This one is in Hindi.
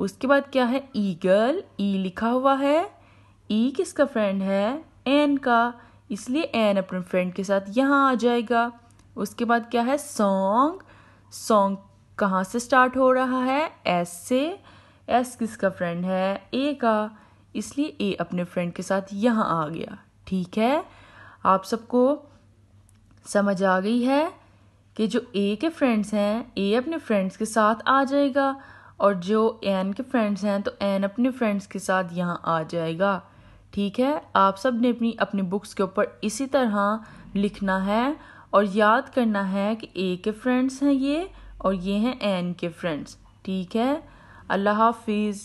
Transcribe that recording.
उसके बाद क्या है ईगल ई e लिखा हुआ है ई e किसका फ्रेंड है एन का इसलिए एन अपने फ्रेंड के साथ यहाँ आ जाएगा उसके बाद क्या है सॉन्ग सॉन्ग कहाँ से स्टार्ट हो रहा है एस से एस किसका फ्रेंड है ए का इसलिए ए अपने फ्रेंड के साथ यहाँ आ गया ठीक है आप सबको समझ आ गई है कि जो ए के फ्रेंड्स हैं ए अपने फ्रेंड्स के साथ आ जाएगा और जो एन के फ्रेंड्स हैं तो एन अपने फ्रेंड्स के साथ यहाँ आ जाएगा ठीक है आप सब ने अपनी अपनी बुक्स के ऊपर इसी तरह लिखना है और याद करना है कि ए के फ्रेंड्स हैं ये और ये हैं एन के फ्रेंड्स ठीक है अल्लाह हाफिज़